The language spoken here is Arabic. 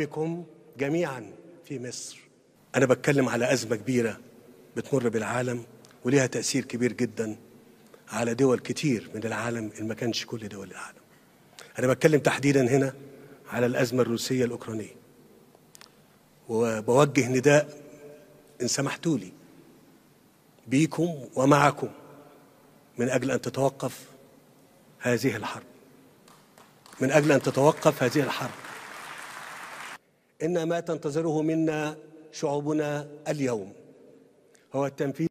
بكم جميعا في مصر انا بتكلم على ازمه كبيره بتمر بالعالم وليها تاثير كبير جدا على دول كتير من العالم ان ما كانش كل دول العالم انا بتكلم تحديدا هنا على الازمه الروسيه الاوكرانيه وبوجه نداء ان سمحتوا لي بيكم ومعكم من اجل ان تتوقف هذه الحرب من اجل ان تتوقف هذه الحرب إن ما تنتظره منا شعوبنا اليوم هو التنفيذ